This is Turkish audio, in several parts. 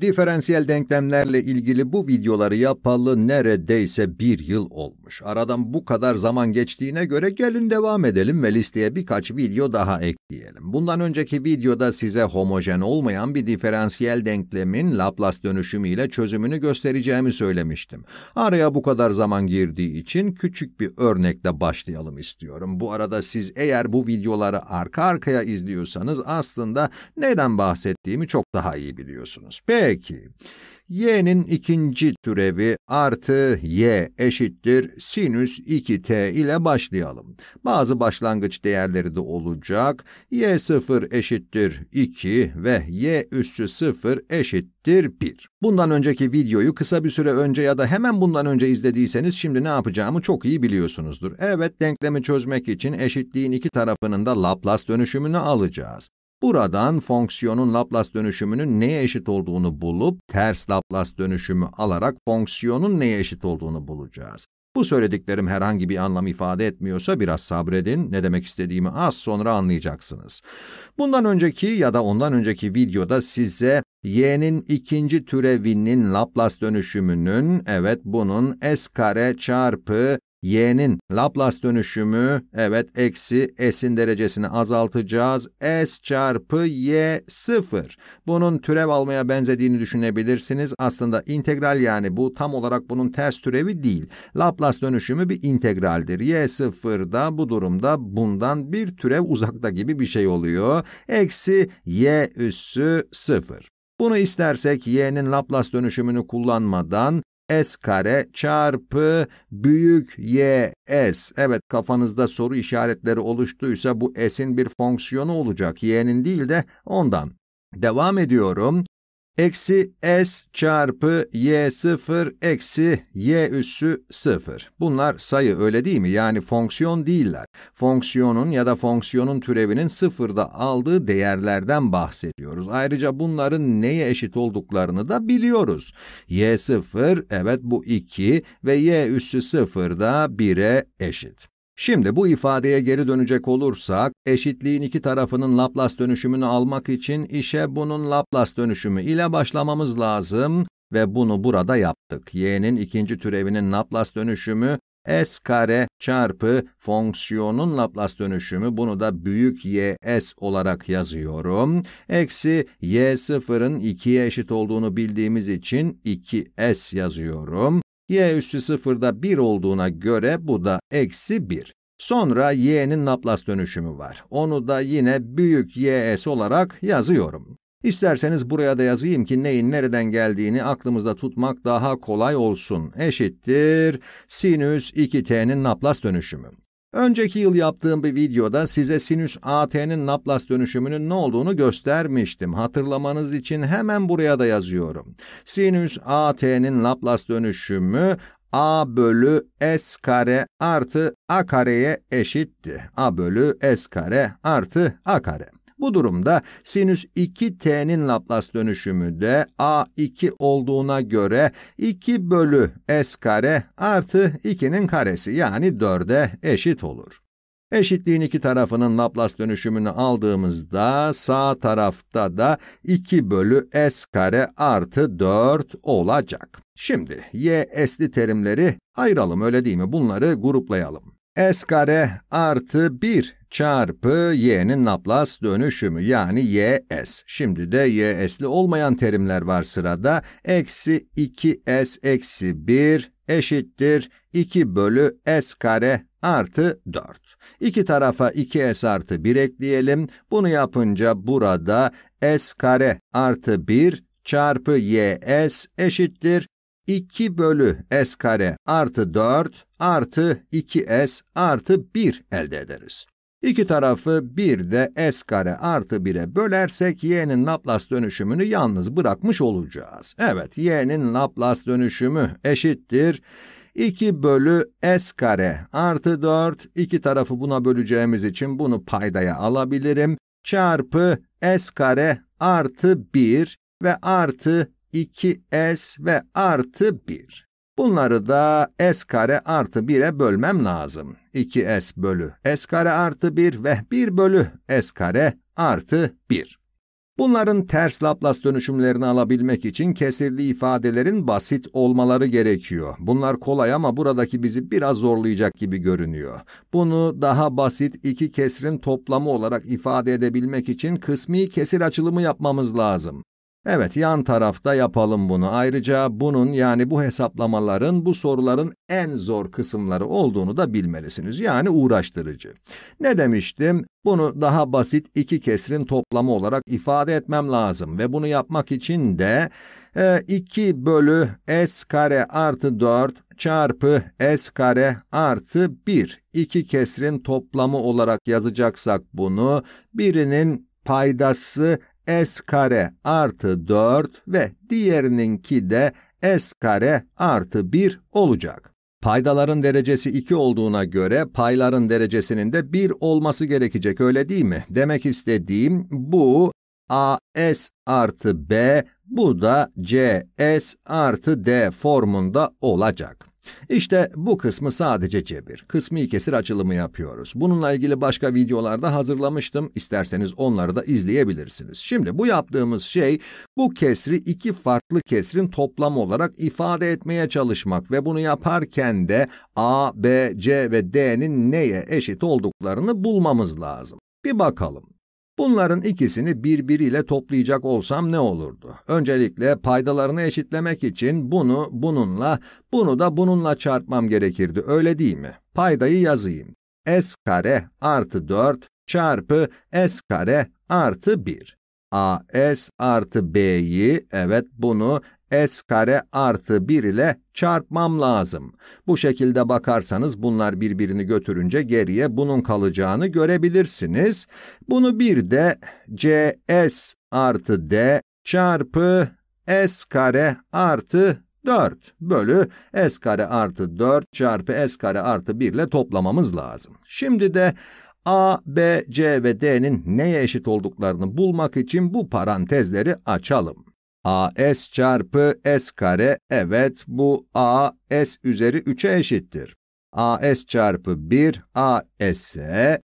Diferansiyel denklemlerle ilgili bu videoları yapalı neredeyse bir yıl olmuş. Aradan bu kadar zaman geçtiğine göre gelin devam edelim ve listeye birkaç video daha ekleyelim. Bundan önceki videoda size homojen olmayan bir diferansiyel denklemin Laplace dönüşümü ile çözümünü göstereceğimi söylemiştim. Araya bu kadar zaman girdiği için küçük bir örnekle başlayalım istiyorum. Bu arada siz eğer bu videoları arka arkaya izliyorsanız aslında neden bahsettiğimi çok daha iyi biliyorsunuz. Peki Peki. Y'nin ikinci türevi artı Y eşittir sinüs 2T ile başlayalım. Bazı başlangıç değerleri de olacak. Y0 eşittir 2 ve Y üssü 0 eşittir 1. Bundan önceki videoyu kısa bir süre önce ya da hemen bundan önce izlediyseniz şimdi ne yapacağımı çok iyi biliyorsunuzdur. Evet denklemi çözmek için eşitliğin iki tarafının da Laplace dönüşümünü alacağız. Buradan fonksiyonun Laplace dönüşümünün neye eşit olduğunu bulup ters Laplace dönüşümü alarak fonksiyonun neye eşit olduğunu bulacağız. Bu söylediklerim herhangi bir anlam ifade etmiyorsa biraz sabredin, ne demek istediğimi az sonra anlayacaksınız. Bundan önceki ya da ondan önceki videoda size y'nin ikinci türevinin Laplace dönüşümünün, evet bunun s kare çarpı y'nin Laplace dönüşümü evet eksi s'in derecesini azaltacağız. s çarpı y sıfır. Bunun türev almaya benzediğini düşünebilirsiniz. Aslında integral yani bu tam olarak bunun ters türevi değil. Laplace dönüşümü bir integraldir. y sıfır da bu durumda bundan bir türev uzakta gibi bir şey oluyor. Eksi y üssü sıfır. Bunu istersek y'nin Laplace dönüşümünü kullanmadan S kare çarpı büyük Y S. Evet kafanızda soru işaretleri oluştuysa bu S'in bir fonksiyonu olacak. Y'nin değil de ondan. Devam ediyorum eksi s çarpı y sıfır eksi y üssü sıfır. Bunlar sayı öyle değil mi? Yani fonksiyon değiller. Fonksiyonun ya da fonksiyonun türevinin sıfırda aldığı değerlerden bahsediyoruz. Ayrıca bunların neye eşit olduklarını da biliyoruz. y sıfır, evet bu 2 ve y üssü sıfır da 1'e eşit. Şimdi bu ifadeye geri dönecek olursak, eşitliğin iki tarafının Laplace dönüşümünü almak için işe bunun Laplace dönüşümü ile başlamamız lazım ve bunu burada yaptık. y'nin ikinci türevinin Laplace dönüşümü s kare çarpı fonksiyonun Laplace dönüşümü bunu da büyük Ys olarak yazıyorum. Eksi y sıfırın 2'ye eşit olduğunu bildiğimiz için 2s yazıyorum y üssü sıfırda 1 olduğuna göre bu da eksi 1. Sonra y'nin Laplace dönüşümü var. Onu da yine büyük ys olarak yazıyorum. İsterseniz buraya da yazayım ki neyin nereden geldiğini aklımızda tutmak daha kolay olsun. Eşittir sinüs 2t'nin Laplace dönüşümü. Önceki yıl yaptığım bir videoda size sinüs AT'nin Laplace dönüşümünün ne olduğunu göstermiştim. Hatırlamanız için hemen buraya da yazıyorum. Sinüs AT'nin Laplace dönüşümü a bölü s kare artı a kareye eşitti. a bölü s kare artı a kare. Bu durumda sinüs 2t'nin Laplace dönüşümü de a2 olduğuna göre 2 bölü s kare artı 2'nin karesi yani 4'e eşit olur. Eşitliğin iki tarafının Laplace dönüşümünü aldığımızda sağ tarafta da 2 bölü s kare artı 4 olacak. Şimdi y s'li terimleri ayıralım öyle değil mi? Bunları gruplayalım. s kare artı 1 çarpı y'nin Laplace dönüşümü yani ys. Şimdi de y's'li olmayan terimler var sırada. Eksi 2s eksi 1 eşittir 2 bölü s kare artı 4. İki tarafa 2s artı 1 ekleyelim. Bunu yapınca burada s kare artı 1 çarpı ys eşittir 2 bölü s kare artı 4 artı 2s artı 1 elde ederiz. İki tarafı bir de s kare artı 1'e bölersek y'nin Laplace dönüşümünü yalnız bırakmış olacağız. Evet, y'nin Laplace dönüşümü eşittir. 2 bölü s kare artı 4, iki tarafı buna böleceğimiz için bunu paydaya alabilirim. Çarpı s kare artı 1 ve artı 2s ve artı 1. Bunları da s kare artı 1'e bölmem lazım. 2s bölü s kare artı 1 ve 1 bölü s kare artı 1. Bunların ters Laplace dönüşümlerini alabilmek için kesirli ifadelerin basit olmaları gerekiyor. Bunlar kolay ama buradaki bizi biraz zorlayacak gibi görünüyor. Bunu daha basit iki kesrin toplamı olarak ifade edebilmek için kısmi kesir açılımı yapmamız lazım. Evet yan tarafta yapalım bunu. Ayrıca bunun yani bu hesaplamaların bu soruların en zor kısımları olduğunu da bilmelisiniz. Yani uğraştırıcı. Ne demiştim? Bunu daha basit iki kesrin toplamı olarak ifade etmem lazım ve bunu yapmak için de e, 2 bölü s kare artı 4 çarpı s kare artı 1. iki kesrin toplamı olarak yazacaksak bunu birinin paydası s kare artı 4 ve diğerininki de s kare artı 1 olacak. Paydaların derecesi 2 olduğuna göre payların derecesinin de 1 olması gerekecek öyle değil mi? Demek istediğim bu as artı b bu da cs artı d formunda olacak. İşte bu kısmı sadece cebir. Kısmi kesir açılımı yapıyoruz. Bununla ilgili başka videolarda hazırlamıştım. İsterseniz onları da izleyebilirsiniz. Şimdi bu yaptığımız şey bu kesri iki farklı kesrin toplamı olarak ifade etmeye çalışmak ve bunu yaparken de A, B, C ve D'nin neye eşit olduklarını bulmamız lazım. Bir bakalım. Bunların ikisini birbiriyle toplayacak olsam ne olurdu? Öncelikle paydalarını eşitlemek için bunu bununla, bunu da bununla çarpmam gerekirdi öyle değil mi? Paydayı yazayım. S kare artı 4 çarpı S kare artı 1. AS artı B'yi, evet bunu s kare artı 1 ile çarpmam lazım. Bu şekilde bakarsanız bunlar birbirini götürünce geriye bunun kalacağını görebilirsiniz. Bunu bir de cs artı d çarpı s kare artı 4 bölü s kare artı 4 çarpı s kare artı 1 ile toplamamız lazım. Şimdi de A, B, C ve D'nin neye eşit olduklarını bulmak için bu parantezleri açalım. AS çarpı S kare, evet bu A S üzeri 3'e eşittir. AS çarpı 1 AS e,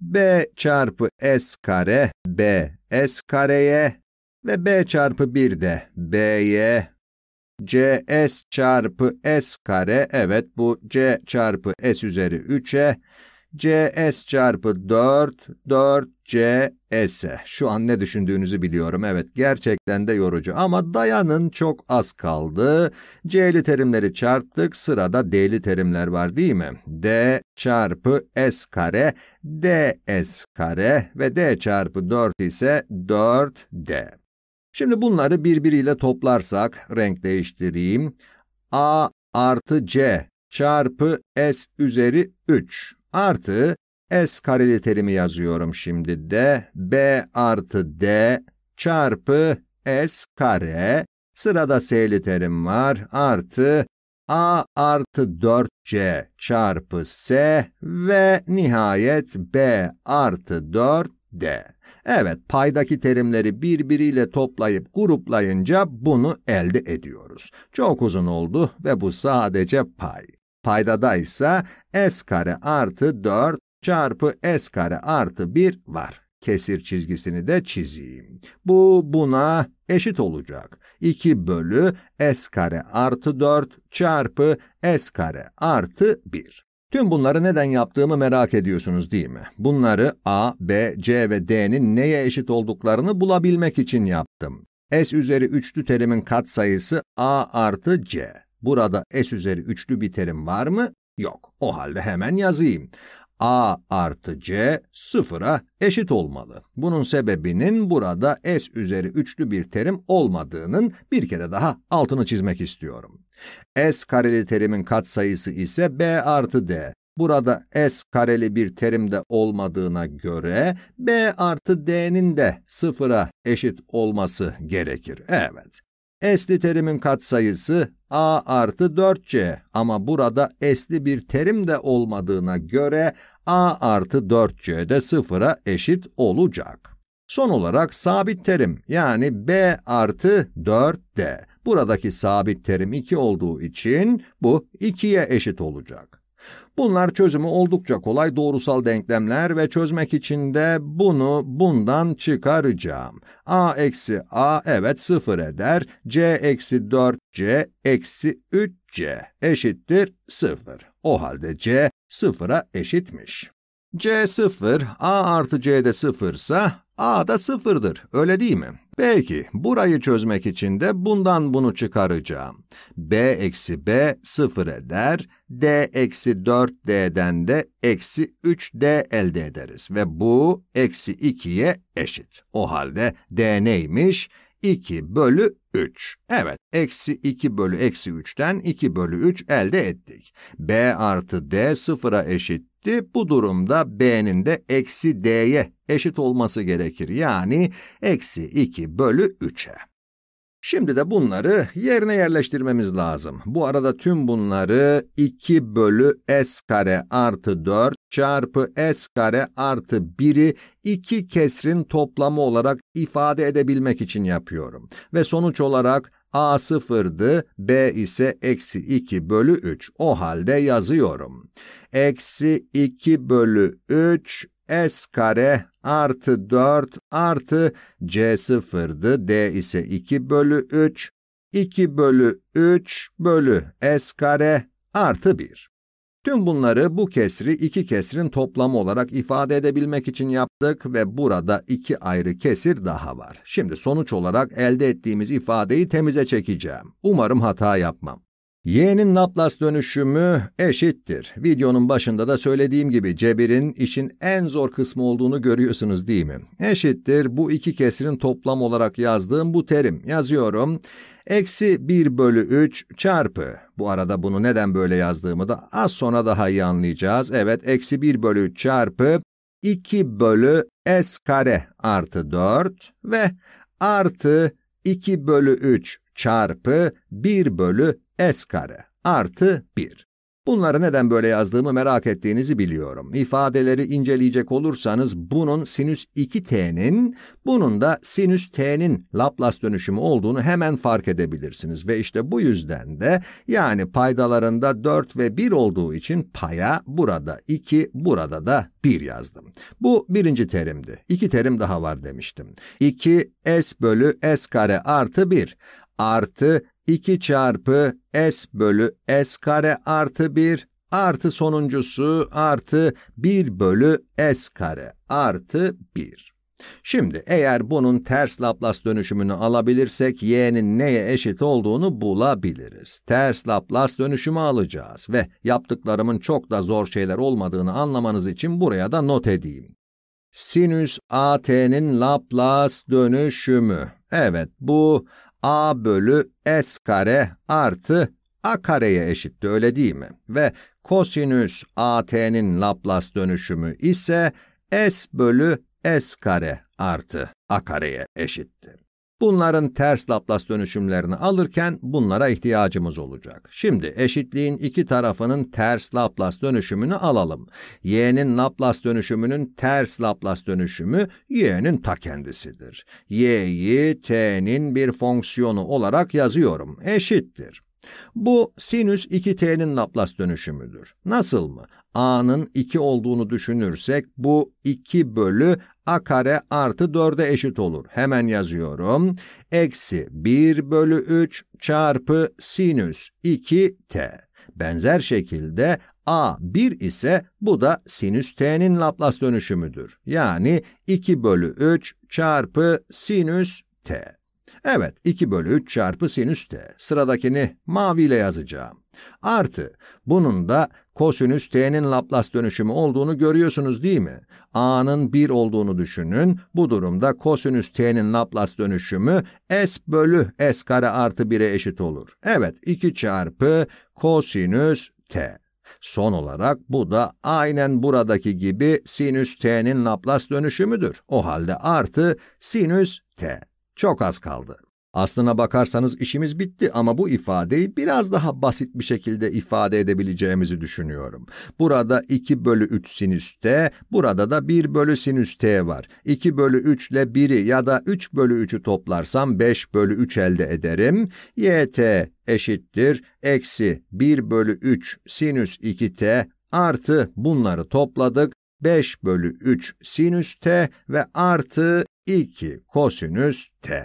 B çarpı S kare B S kareye ve B çarpı 1 de B'ye CS çarpı S kare, evet bu C çarpı S üzeri 3'e CS çarpı 4, 4 CS. Şu an ne düşündüğünüzü biliyorum. Evet gerçekten de yorucu ama dayanın çok az kaldı. C'li terimleri çarptık. Sırada D'li terimler var değil mi? D çarpı S kare, DS kare ve D çarpı 4 ise 4D. Şimdi bunları birbiriyle toplarsak renk değiştireyim. A artı C çarpı S üzeri 3 artı S kareli terimi yazıyorum şimdi de B artı D çarpı S kare sırada S'li terim var artı A artı 4C çarpı S ve nihayet B artı 4D. Evet, paydaki terimleri birbiriyle toplayıp gruplayınca bunu elde ediyoruz. Çok uzun oldu ve bu sadece pay. Paydada ise s kare artı 4 çarpı s kare artı 1 var. Kesir çizgisini de çizeyim. Bu buna eşit olacak. 2 bölü s kare artı 4 çarpı s kare artı 1. Tüm bunları neden yaptığımı merak ediyorsunuz değil mi? Bunları a, b, c ve d'nin neye eşit olduklarını bulabilmek için yaptım. s üzeri 3'lü terimin katsayısı a artı c. Burada s üzeri üçlü bir terim var mı? Yok. O halde hemen yazayım. a artı c sıfıra eşit olmalı. Bunun sebebinin burada s üzeri üçlü bir terim olmadığının bir kere daha altını çizmek istiyorum. s kareli terimin katsayısı ise b artı d. Burada s kareli bir terimde olmadığına göre b artı d'nin de sıfıra eşit olması gerekir. Evet, Esli terimin katsayısı a artı 4c ama burada esli bir terim de olmadığına göre a artı 4c de sıfıra eşit olacak. Son olarak sabit terim yani b artı 4d. Buradaki sabit terim 2 olduğu için bu 2'ye eşit olacak. Bunlar çözümü oldukça kolay doğrusal denklemler ve çözmek için de bunu bundan çıkaracağım. a eksi a evet sıfır eder, c eksi 4c eksi 3c eşittir sıfır. O halde c sıfıra eşitmiş. c sıfır, a artı c de c'de ise A da sıfırdır, öyle değil mi? Peki, burayı çözmek için de bundan bunu çıkaracağım. b eksi b sıfır eder, d eksi 4d'den de eksi 3d elde ederiz ve bu eksi 2'ye eşit. O halde d neymiş? 2 bölü 3. Evet, eksi 2 bölü eksi 3'ten 2 bölü 3 elde ettik. b artı d sıfıra eşitti. Bu durumda b'nin de eksi d'ye eşit olması gerekir. Yani eksi 2 bölü 3'e. Şimdi de bunları yerine yerleştirmemiz lazım. Bu arada tüm bunları 2 bölü s kare artı 4 çarpı s kare artı 1'i iki kesrin toplamı olarak ifade edebilmek için yapıyorum. Ve sonuç olarak a sıfırdı, b ise eksi 2 bölü 3. O halde yazıyorum. Eksi 2 bölü 3 S kare artı 4 artı C sıfırdı. D ise 2 bölü 3. 2 bölü 3 bölü S kare artı 1. Tüm bunları bu kesri iki kesrin toplamı olarak ifade edebilmek için yaptık ve burada iki ayrı kesir daha var. Şimdi sonuç olarak elde ettiğimiz ifadeyi temize çekeceğim. Umarım hata yapmam. Y'nin Laplace dönüşümü eşittir. Videonun başında da söylediğim gibi cebirin işin en zor kısmı olduğunu görüyorsunuz değil mi? Eşittir bu iki kesirin toplam olarak yazdığım bu terim. Yazıyorum. Eksi 1 bölü 3 çarpı. Bu arada bunu neden böyle yazdığımı da az sonra daha iyi anlayacağız. Evet eksi 1 bölü 3 çarpı 2 bölü s kare artı 4 ve artı 2 bölü 3 çarpı 1 bölü S kare artı 1. Bunları neden böyle yazdığımı merak ettiğinizi biliyorum. İfadeleri inceleyecek olursanız bunun sinüs 2t'nin, bunun da sinüs t'nin Laplace dönüşümü olduğunu hemen fark edebilirsiniz. Ve işte bu yüzden de yani paydalarında 4 ve 1 olduğu için paya burada 2, burada da 1 yazdım. Bu birinci terimdi. İki terim daha var demiştim. 2 s bölü s kare artı 1 artı 2 çarpı s bölü s kare artı 1 artı sonuncusu artı 1 bölü s kare artı 1. Şimdi eğer bunun ters Laplace dönüşümünü alabilirsek y'nin neye eşit olduğunu bulabiliriz. Ters Laplace dönüşümü alacağız ve yaptıklarımın çok da zor şeyler olmadığını anlamanız için buraya da not edeyim. Sinüs AT'nin Laplace dönüşümü. Evet bu a bölü s kare artı a kareye eşitti öyle değil mi? Ve kosinüs at'nin Laplace dönüşümü ise s bölü s kare artı a kareye eşittir. Bunların ters Laplace dönüşümlerini alırken bunlara ihtiyacımız olacak. Şimdi eşitliğin iki tarafının ters Laplace dönüşümünü alalım. Y'nin Laplace dönüşümünün ters Laplace dönüşümü y'nin ta kendisidir. Y'yi t'nin bir fonksiyonu olarak yazıyorum. Eşittir. Bu sinüs 2t'nin Laplace dönüşümüdür. Nasıl mı? a'nın 2 olduğunu düşünürsek bu 2 bölü a kare artı 4'e eşit olur. Hemen yazıyorum. Eksi 1 bölü 3 çarpı sinüs 2t. Benzer şekilde a 1 ise bu da sinüs t'nin Laplace dönüşümüdür. Yani 2 bölü 3 çarpı sinüs t. Evet, 2 bölü 3 çarpı sinüs t. Sıradakini maviyle yazacağım. Artı, bunun da kosinüs t'nin Laplace dönüşümü olduğunu görüyorsunuz değil mi? a'nın 1 olduğunu düşünün. Bu durumda kosinüs t'nin Laplace dönüşümü s bölü s kare artı 1'e eşit olur. Evet 2 çarpı kosinüs t. Son olarak bu da aynen buradaki gibi sinüs t'nin Laplace dönüşümüdür. O halde artı sinüs t. Çok az kaldı. Aslına bakarsanız işimiz bitti ama bu ifadeyi biraz daha basit bir şekilde ifade edebileceğimizi düşünüyorum. Burada 2 bölü 3 sinüs t, burada da 1 bölü sinüs t var. 2 bölü 3 ile 1'i ya da 3 bölü 3'ü toplarsam 5 bölü 3 elde ederim. yt eşittir eksi 1 bölü 3 sinüs 2t artı bunları topladık. 5 bölü 3 sinüs t ve artı 2 kosinüs t.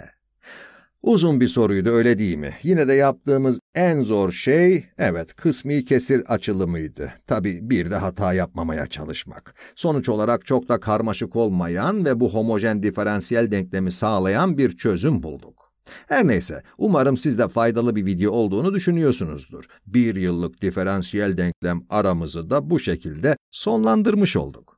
Uzun bir soruydu öyle değil mi? Yine de yaptığımız en zor şey, evet kısmi kesir açılımıydı. Tabi bir de hata yapmamaya çalışmak. Sonuç olarak çok da karmaşık olmayan ve bu homojen diferansiyel denklemi sağlayan bir çözüm bulduk. Her neyse, umarım sizde faydalı bir video olduğunu düşünüyorsunuzdur. Bir yıllık diferansiyel denklem aramızı da bu şekilde sonlandırmış olduk.